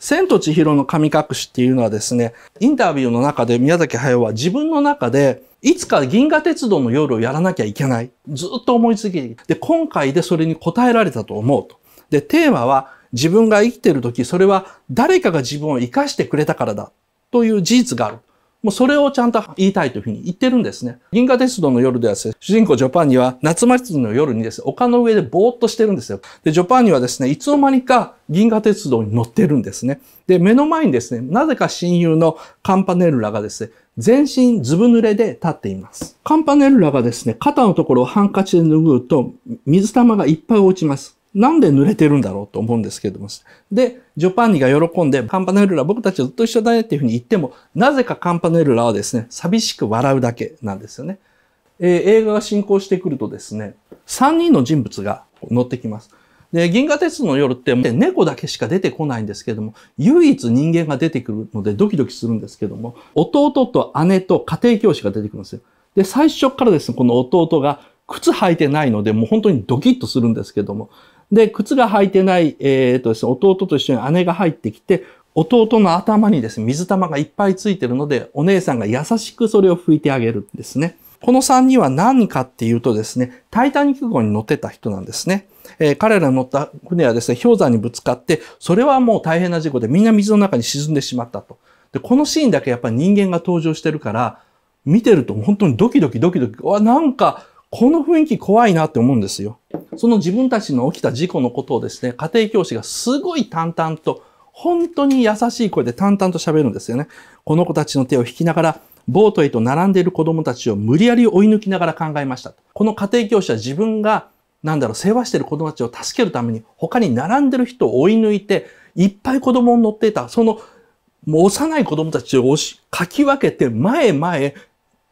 千と千尋の神隠しっていうのはですね、インタビューの中で宮崎駿は自分の中で、いつか銀河鉄道の夜をやらなきゃいけない。ずっと思いつき、で、今回でそれに応えられたと思うと。で、テーマは、自分が生きてる時、それは誰かが自分を生かしてくれたからだ。という事実がある。もうそれをちゃんと言いたいというふうに言ってるんですね。銀河鉄道の夜ではですね、主人公ジョパンニは夏祭りの夜にですね、丘の上でぼーっとしてるんですよ。で、ジョパンニはですね、いつの間にか銀河鉄道に乗ってるんですね。で、目の前にですね、なぜか親友のカンパネルラがですね、全身ずぶ濡れで立っています。カンパネルラがですね、肩のところをハンカチで拭うと、水玉がいっぱい落ちます。なんで濡れてるんだろうと思うんですけれども。で、ジョパンニが喜んで、カンパネルラ、僕たちはずっと一緒だねっていうふうに言っても、なぜかカンパネルラはですね、寂しく笑うだけなんですよね。えー、映画が進行してくるとですね、3人の人物が乗ってきます。で、銀河鉄道の夜って猫だけしか出てこないんですけども、唯一人間が出てくるのでドキドキするんですけども、弟と姉と家庭教師が出てくるんですよ。で、最初からですね、この弟が靴履いてないので、もう本当にドキッとするんですけども、で、靴が履いてない、えー、っとですね、弟と一緒に姉が入ってきて、弟の頭にですね、水玉がいっぱいついてるので、お姉さんが優しくそれを拭いてあげるんですね。この3人は何かっていうとですね、タイタニック号に乗ってた人なんですね。えー、彼らの乗った船はですね、氷山にぶつかって、それはもう大変な事故でみんな水の中に沈んでしまったと。で、このシーンだけやっぱり人間が登場してるから、見てると本当にドキドキドキドキ、わ、なんかこの雰囲気怖いなって思うんですよ。その自分たちの起きた事故のことをですね、家庭教師がすごい淡々と、本当に優しい声で淡々と喋るんですよね。この子たちの手を引きながら、ボートへと並んでいる子供たちを無理やり追い抜きながら考えました。この家庭教師は自分が、なんだろう、世話している子供たちを助けるために、他に並んでる人を追い抜いて、いっぱい子供を乗っていた、その、もう幼い子供たちを押し、かき分けて、前々。前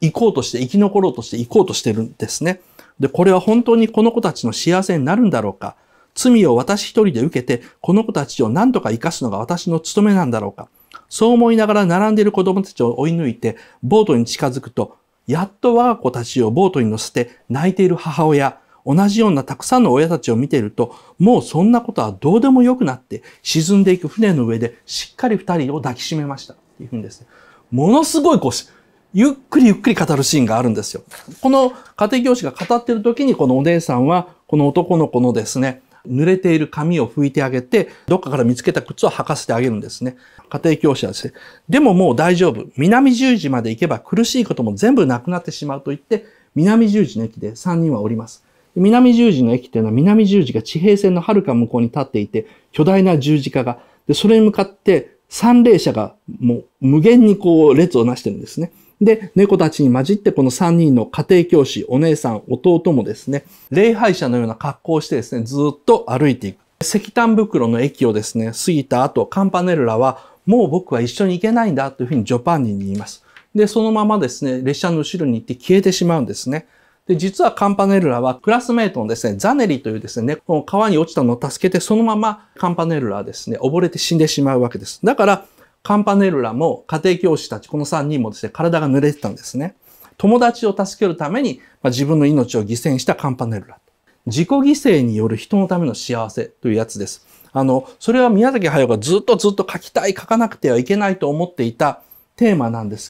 行こうとして、生き残ろうとして行こうとしてるんですね。で、これは本当にこの子たちの幸せになるんだろうか罪を私一人で受けて、この子たちを何とか生かすのが私の務めなんだろうかそう思いながら並んでいる子供たちを追い抜いて、ボートに近づくと、やっと我が子たちをボートに乗せて泣いている母親、同じようなたくさんの親たちを見ていると、もうそんなことはどうでもよくなって、沈んでいく船の上でしっかり二人を抱きしめました。っていうふうにですね。ものすごいこう、ゆっくりゆっくり語るシーンがあるんですよ。この家庭教師が語ってる時に、このお姉さんは、この男の子のですね、濡れている髪を拭いてあげて、どっかから見つけた靴を履かせてあげるんですね。家庭教師はですね、でももう大丈夫。南十字まで行けば苦しいことも全部なくなってしまうと言って、南十字の駅で3人はおります。南十字の駅というのは南十字が地平線の遥か向こうに立っていて、巨大な十字架が、で、それに向かって三霊者がもう無限にこう列をなしてるんですね。で、猫たちに混じってこの3人の家庭教師、お姉さん、弟もですね、礼拝者のような格好をしてですね、ずっと歩いていく。石炭袋の駅をですね、過ぎた後、カンパネルラは、もう僕は一緒に行けないんだというふうにジョパンニに言います。で、そのままですね、列車の後ろに行って消えてしまうんですね。で、実はカンパネルラはクラスメイトのですね、ザネリというですね、この川に落ちたのを助けて、そのままカンパネルラはですね、溺れて死んでしまうわけです。だから、カンパネルラも家庭教師たち、この3人もですね、体が濡れてたんですね。友達を助けるために、まあ、自分の命を犠牲したカンパネルラ。自己犠牲による人のための幸せというやつです。あの、それは宮崎駿がずっとずっと書きたい、書かなくてはいけないと思っていたテーマなんです